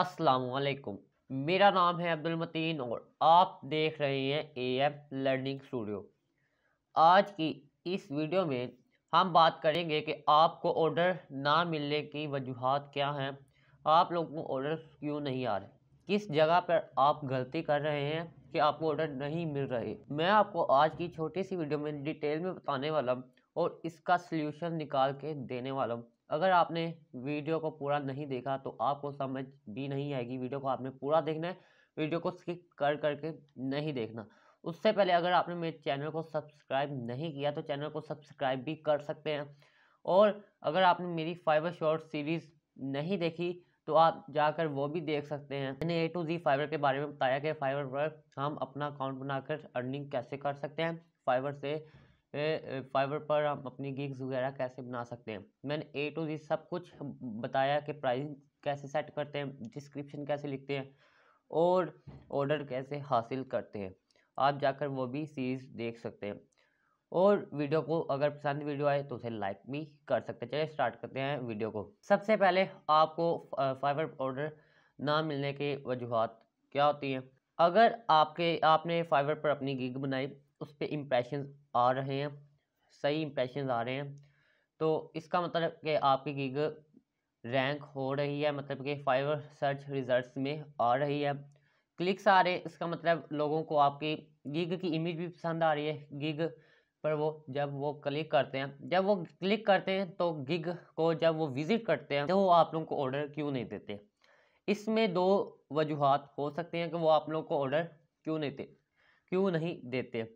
असलकुम मेरा नाम है अब्दुल मतीन और आप देख रहे हैं ए एम लर्निंग स्टूडियो आज की इस वीडियो में हम बात करेंगे कि आपको ऑर्डर ना मिलने की वजूहत क्या हैं आप लोगों को ऑर्डर क्यों नहीं आ रहे किस जगह पर आप गलती कर रहे हैं कि आपको ऑर्डर नहीं मिल रहे मैं आपको आज की छोटी सी वीडियो में डिटेल में बताने वाला हूँ और इसका सल्यूशन निकाल के देने वाला हूँ अगर आपने वीडियो को पूरा नहीं देखा तो आपको समझ भी नहीं आएगी वीडियो को आपने पूरा देखना है वीडियो को स्किप कर करके नहीं देखना उससे पहले अगर आपने मेरे चैनल को सब्सक्राइब नहीं किया तो चैनल को सब्सक्राइब भी कर सकते हैं और अगर आपने मेरी फाइबर शॉर्ट सीरीज़ नहीं देखी तो आप जाकर वो भी देख सकते हैं मैंने ए टू जी फाइबर के बारे में बताया कि फाइबर पर हम अपना अकाउंट बनाकर अर्निंग कैसे कर सकते हैं फाइबर से फाइवर पर हम अपनी गिग्स वगैरह कैसे बना सकते हैं मैंने ए टू जी सब कुछ बताया कि प्राइसिंग कैसे सेट करते हैं डिस्क्रिप्शन कैसे लिखते हैं और ऑर्डर कैसे हासिल करते हैं आप जाकर वो भी सीरीज़ देख सकते हैं और वीडियो को अगर पसंद वीडियो आए तो उसे लाइक भी कर सकते हैं चलिए स्टार्ट करते हैं वीडियो को सबसे पहले आपको फाइवर ऑर्डर ना मिलने के वजूहत क्या होती हैं अगर आपके आपने फाइवर पर अपनी गिग बनाई उस पर इम्प्रेशन आ रहे हैं सही इम्प्रेशन आ रहे हैं तो इसका मतलब कि आपकी गिग रैंक हो रही है मतलब कि फाइवर सर्च रिजल्ट्स में आ रही है क्लिक्स आ रहे हैं इसका मतलब लोगों को आपकी गिग की इमेज भी पसंद आ रही है गिग पर वो जब वो क्लिक करते हैं जब वो क्लिक करते हैं तो गिग को जब वो विज़िट करते हैं तो वो आप लोगों को ऑर्डर क्यों नहीं देते इसमें दो वजूहत हो सकती हैं कि वो आप लोग को ऑर्डर क्यों नहीं देते क्यों नहीं देते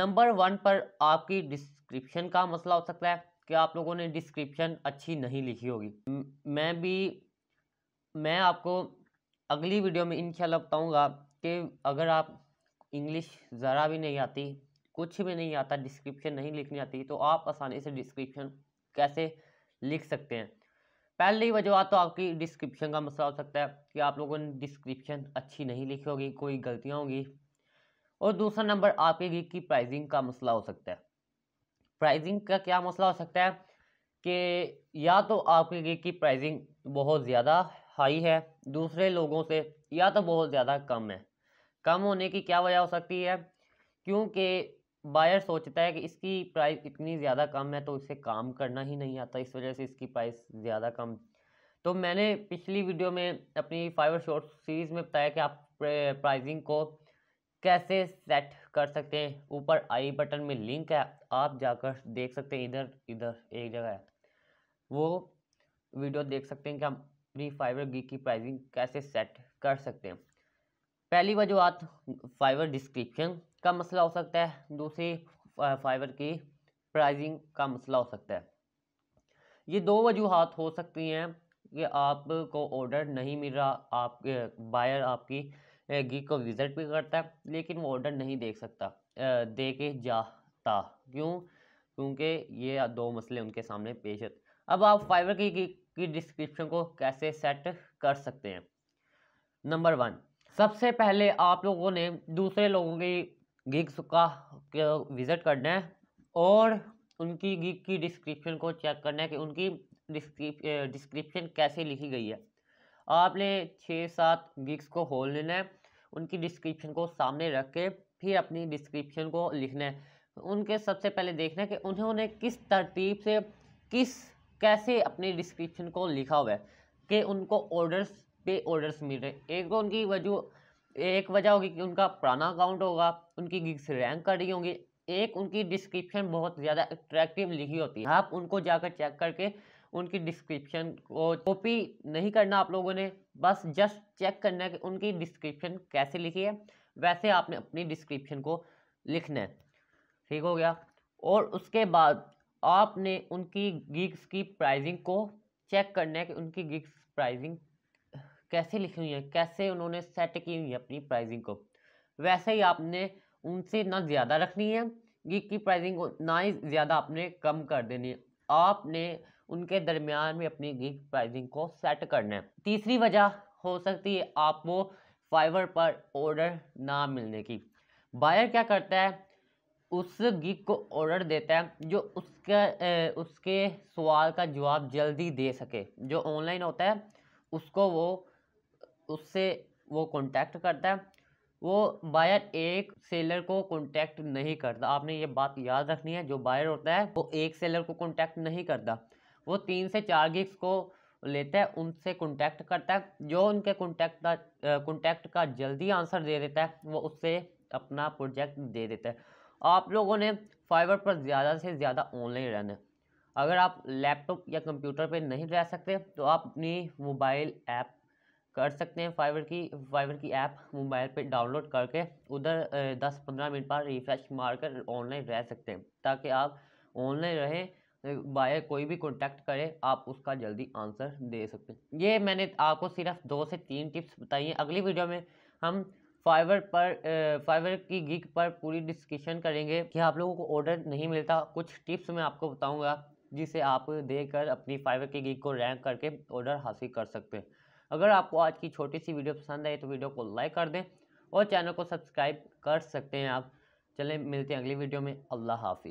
नंबर वन पर आपकी डिस्क्रिप्शन का मसला हो सकता है कि आप लोगों ने डिस्क्रिप्शन अच्छी नहीं लिखी होगी मैं भी मैं आपको अगली वीडियो में इनशाला बताऊँगा कि अगर आप इंग्लिश ज़रा भी नहीं आती कुछ भी नहीं आता डिस्क्रिप्शन नहीं लिखनी आती तो आप आसानी से डिस्क्रिप्शन कैसे लिख सकते हैं पहली वजह तो आपकी डिस्क्रिप्शन का मसला हो सकता है कि आप लोगों ने डिस्क्रिप्शन अच्छी नहीं लिखी होगी कोई गलतियाँ होंगी और दूसरा नंबर आपके गिग की प्राइजिंग का मसला हो सकता है प्राइजिंग का क्या मसला हो सकता है कि या तो आपके गिग की प्राइजिंग बहुत ज़्यादा हाई है दूसरे लोगों से या तो बहुत ज़्यादा कम है कम होने की क्या वजह हो सकती है क्योंकि बायर सोचता है कि इसकी प्राइस इतनी ज़्यादा कम है तो इसे काम करना ही नहीं आता इस वजह से इसकी प्राइस ज़्यादा कम तो मैंने पिछली वीडियो में अपनी फाइवर शॉर्ट सीरीज़ में बताया कि आप प्राइसिंग को कैसे सेट कर सकते हैं ऊपर आई बटन में लिंक है आप जाकर देख सकते हैं इधर इधर एक जगह है वो वीडियो देख सकते हैं कि हम अपनी फाइवर गी की प्राइजिंग कैसे सेट कर सकते हैं पहली वजूहत फाइबर डिस्क्रिप्शन का मसला हो सकता है दूसरी फाइबर की प्राइजिंग का मसला हो सकता है ये दो वजूहत हो सकती हैं कि आपको ऑर्डर नहीं मिल रहा आप बायर आपकी गिग को विज़िट भी करता है लेकिन वो ऑर्डर नहीं देख सकता दे के जाता क्यों क्योंकि ये दो मसले उनके सामने पेश होते अब आप फाइबर की, की, की डिस्क्रिप्शन को कैसे सेट कर सकते हैं नंबर वन सबसे पहले आप लोगों ने दूसरे लोगों की गिग्स का विज़िट करना है और उनकी गिग की डिस्क्रिप्शन को चेक करना है कि उनकी डिस्क्रिप्शन कैसे लिखी गई है आपने छः सात गिग्स को होल लेना है उनकी डिस्क्रिप्शन को सामने रख के फिर अपनी डिस्क्रिप्शन को लिखना है उनके सबसे पहले देखना है कि उन्होंने किस तरतीब से किस कैसे अपनी डिस्क्रिप्शन को लिखा हुआ है कि उनको ऑर्डर्स पे ऑर्डर्स मिल रहे हैं एक तो उनकी वजह एक वजह होगी कि उनका पुराना अकाउंट होगा उनकी गिग्स रैंक कर रही होंगी एक उनकी डिस्क्रिप्शन बहुत ज़्यादा अट्रैक्टिव लिखी होती है आप उनको जाकर चेक करके उनकी डिस्क्रिप्शन को कॉपी नहीं करना आप लोगों ने बस जस्ट चेक करना है कि उनकी डिस्क्रिप्शन कैसे लिखी है वैसे आपने अपनी डिस्क्रिप्शन को लिखना है ठीक हो गया और उसके बाद आपने उनकी गिग्स की प्राइजिंग को चेक करना है कि उनकी गिग्स प्राइजिंग कैसे लिखी हुई है कैसे उन्होंने सेट की हुई है अपनी प्राइसिंग को वैसे ही आपने उनसे ना ज़्यादा रखनी है की प्राइसिंग को ना ही ज़्यादा आपने कम कर देनी है आपने उनके दरमियान में अपनी गिग प्राइसिंग को सेट करना है तीसरी वजह हो सकती है आपको फाइवर पर ऑर्डर ना मिलने की बायर क्या करता है उस गिग को ऑर्डर देता है जो उसका ए, उसके सवाल का जवाब जल्दी दे सके जो ऑनलाइन होता है उसको वो उससे वो कॉन्टैक्ट करता है वो बायर एक सेलर को कॉन्टैक्ट नहीं करता आपने ये बात याद रखनी है जो बायर होता है वो एक सेलर को कॉन्टैक्ट नहीं करता वो तीन से चार गिग्स को लेता है उनसे कॉन्टैक्ट करता है जो उनके कॉन्टैक्ट का कॉन्टैक्ट का जल्दी आंसर दे देता है वो उससे अपना प्रोजेक्ट दे देता है आप लोगों ने फाइबर पर ज़्यादा से ज़्यादा ऑनलाइन रहना है अगर आप लैपटॉप या कंप्यूटर पे नहीं रह सकते तो आप अपनी मोबाइल ऐप कर सकते हैं फ़ाइवर की फ़ाइवर की ऐप मोबाइल पे डाउनलोड करके उधर दस पंद्रह मिनट बाद रिफ्रेश मार कर ऑनलाइन रह सकते हैं ताकि आप ऑनलाइन रहें बायर कोई भी कॉन्टैक्ट करे आप उसका जल्दी आंसर दे सकते हैं ये मैंने आपको सिर्फ दो से तीन टिप्स बताई हैं अगली वीडियो में हम फाइवर पर फाइवर की गिग पर पूरी डिस्कशन करेंगे कि आप लोगों को ऑर्डर नहीं मिलता कुछ टिप्स मैं आपको बताऊँगा जिसे आप देकर अपनी फाइवर की गिग को रैंक करके ऑर्डर हासिल कर सकते हैं अगर आपको आज की छोटी सी वीडियो पसंद आई तो वीडियो को लाइक कर दें और चैनल को सब्सक्राइब कर सकते हैं आप चलें मिलते हैं अगली वीडियो में अल्लाह हाफिज़